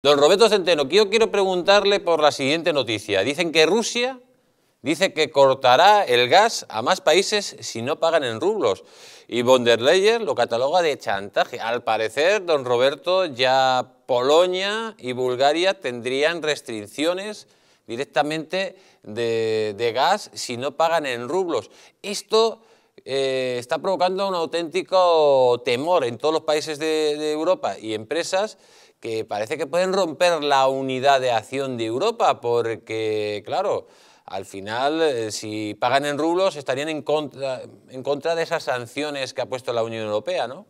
Don Roberto Centeno, yo quiero preguntarle por la siguiente noticia. Dicen que Rusia dice que cortará el gas a más países si no pagan en rublos. Y von der Leyen lo cataloga de chantaje. Al parecer, don Roberto, ya Polonia y Bulgaria tendrían restricciones directamente de, de gas si no pagan en rublos. Esto eh, está provocando un auténtico temor en todos los países de, Europa y empresas que parece que pueden romper la unidad de acción de Europa, porque, claro, al final, eh, si pagan en rublos, estarían en contra, en contra de esas sanciones que ha puesto la Unión Europea, ¿no?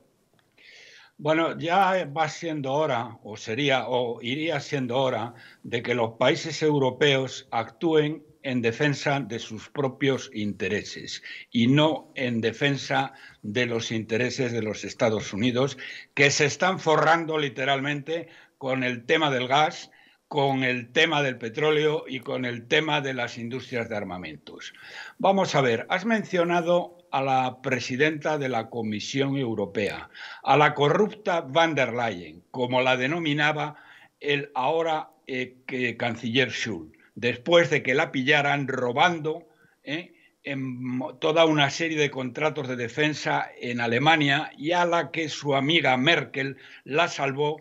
Bueno, ya va siendo hora, o sería, o iría siendo hora, de que los países europeos actúen en defensa de sus propios intereses y no en defensa de los intereses de los Estados Unidos, que se están forrando literalmente con el tema del gas, con el tema del petróleo y con el tema de las industrias de armamentos. Vamos a ver, has mencionado a la presidenta de la Comisión Europea, a la corrupta van der Leyen, como la denominaba el ahora eh, canciller Schulz después de que la pillaran robando ¿eh? en toda una serie de contratos de defensa en Alemania y a la que su amiga Merkel la salvó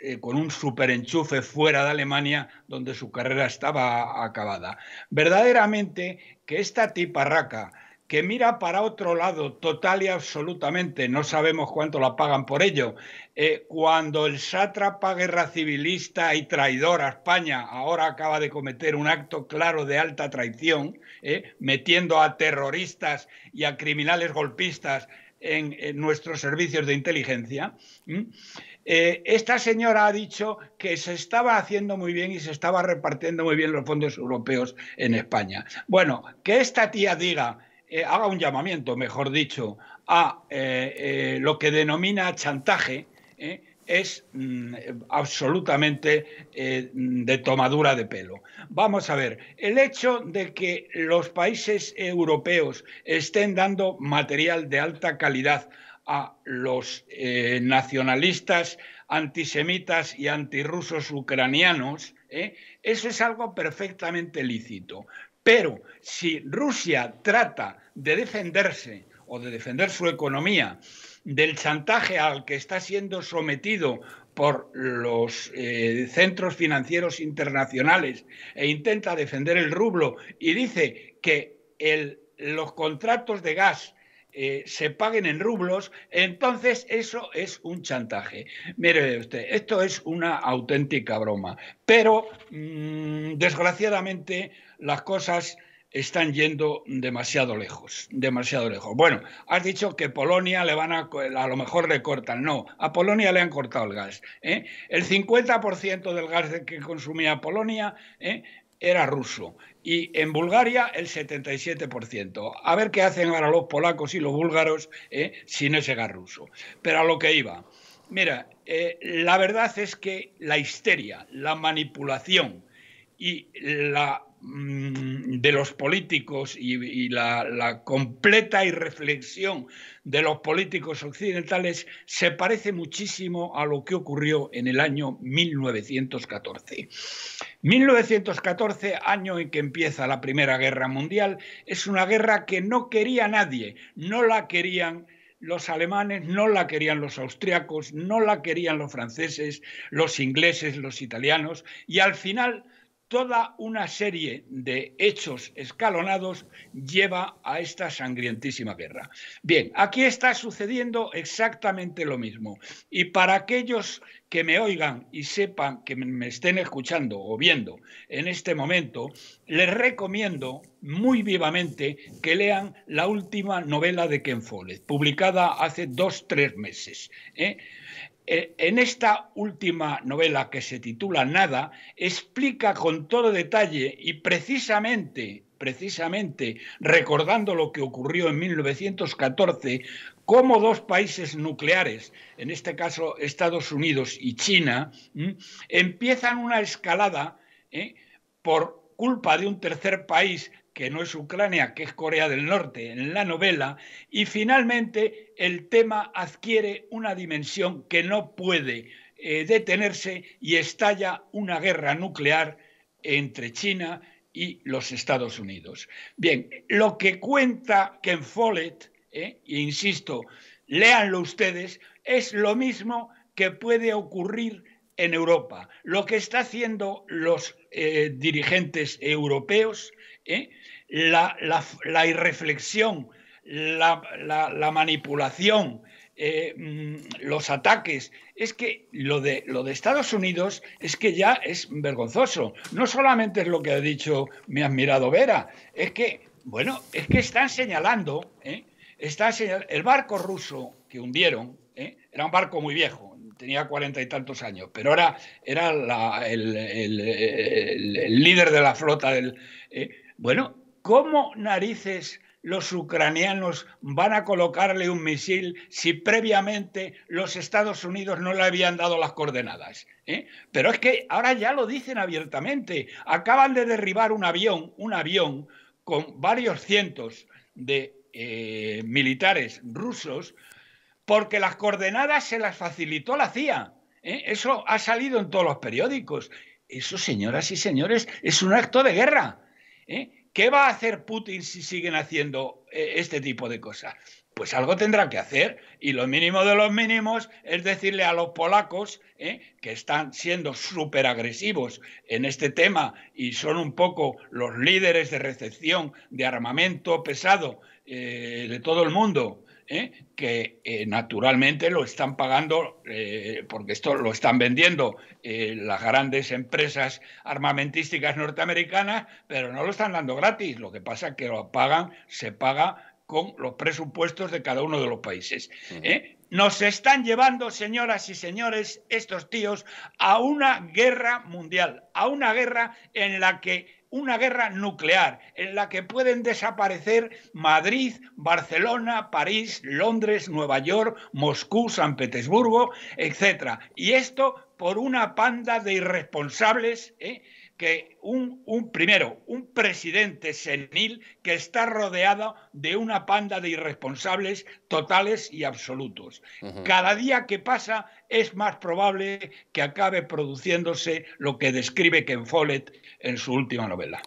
eh, con un superenchufe fuera de Alemania donde su carrera estaba acabada. Verdaderamente que esta tiparraca que mira para otro lado total y absolutamente, no sabemos cuánto la pagan por ello. Eh, cuando el sátrapa guerra civilista y traidor a España ahora acaba de cometer un acto claro de alta traición, eh, metiendo a terroristas y a criminales golpistas en, nuestros servicios de inteligencia, eh, esta señora ha dicho que se estaba haciendo muy bien y se estaba repartiendo muy bien los fondos europeos en España. Bueno, que esta tía diga eh, haga un llamamiento, mejor dicho, a eh, eh, lo que denomina chantaje, es mm, absolutamente de tomadura de pelo. Vamos a ver, el hecho de que los países europeos estén dando material de alta calidad a los nacionalistas, antisemitas y antirrusos ucranianos, eso es algo perfectamente lícito. Pero si Rusia trata de defenderse o de defender su economía del chantaje al que está siendo sometido por los eh, centros financieros internacionales e intenta defender el rublo y dice que los contratos de gas eh, se paguen en rublos, entonces eso es un chantaje. Mire usted, esto es una auténtica broma. Pero, mm, desgraciadamente, las cosas están yendo demasiado lejos, demasiado lejos. Bueno, has dicho que Polonia le van a, a lo mejor le cortan. No, a Polonia le han cortado el gas. ¿eh? El 50% del gas que consumía Polonia ¿eh? era ruso y en Bulgaria el 77%. A ver qué hacen ahora los polacos y los búlgaros ¿eh? sin ese gas ruso. Pero a lo que iba. Mira, la verdad es que la histeria, la manipulación y la Mm, de los políticos y, la, la, completa irreflexión de los políticos occidentales se parece muchísimo a lo que ocurrió en el año 1914. 1914, año en que empieza la Primera Guerra Mundial, es una guerra que no quería nadie, no la querían los alemanes, no la querían los austriacos, no la querían los franceses, los ingleses, los italianos, y al final toda una serie de hechos escalonados lleva a esta sangrientísima guerra. Bien, aquí está sucediendo exactamente lo mismo. Y para aquellos que me oigan y sepan que me estén escuchando o viendo en este momento, les recomiendo muy vivamente que lean la última novela de Ken Follett, publicada hace dos, tres meses. ¿eh? Eh, en esta última novela que se titula Nada, explica con todo detalle y precisamente, precisamente recordando lo que ocurrió en 1914, cómo dos países nucleares, en este caso Estados Unidos y China, empiezan una escalada ¿eh? por culpa de un tercer país que no es Ucrania, que es Corea del Norte, en la novela, y finalmente el tema adquiere una dimensión que no puede eh, detenerse y estalla una guerra nuclear entre China y los Estados Unidos. Bien, lo que cuenta Ken Follett, eh, e insisto, léanlo ustedes, es lo mismo que puede ocurrir en Europa, lo que están haciendo los eh, dirigentes europeos, ¿eh? la, irreflexión, la, manipulación, eh, mm, los ataques. Es que lo de, lo de Estados Unidos es que ya es vergonzoso. No solamente es lo que ha dicho mi admirado Vera, es que, bueno, es que están señalando, el barco ruso que hundieron, era un barco muy viejo, tenía cuarenta y tantos años, pero ahora era el, líder de la flota del... Eh, bueno, ¿cómo narices los ucranianos van a colocarle un misil si previamente los Estados Unidos no le habían dado las coordenadas. Eh? Pero es que ahora ya lo dicen abiertamente. Acaban de derribar un avión, un avión con varios cientos de eh, militares rusos porque las coordenadas se las facilitó la CIA. ¿eh? Eso ha salido en todos los periódicos. Eso, señoras y señores, es un acto de guerra. ¿eh? ¿Qué va a hacer Putin si siguen haciendo eh, este tipo de cosas? Pues algo tendrá que hacer y lo mínimo de los mínimos es decirle a los polacos que están siendo súper agresivos en este tema y son un poco los líderes de recepción de armamento pesado de todo el mundo ¿eh? que eh, naturalmente lo están pagando, eh, porque esto lo están vendiendo las grandes empresas armamentísticas norteamericanas, pero no lo están dando gratis. Lo que pasa es que lo pagan, se paga con los presupuestos de cada uno de los países. Nos están llevando, señoras y señores, estos tíos, a una guerra mundial, a una guerra en la que una guerra nuclear en la que pueden desaparecer Madrid, Barcelona, París, Londres, Nueva York, Moscú, San Petersburgo, etc. Y esto por una panda de irresponsables. ¿eh? que un, un, primero, un presidente senil que está rodeado de una panda de irresponsables totales y absolutos. Cada día que pasa es más probable que acabe produciéndose lo que describe Ken Follett en su última novela.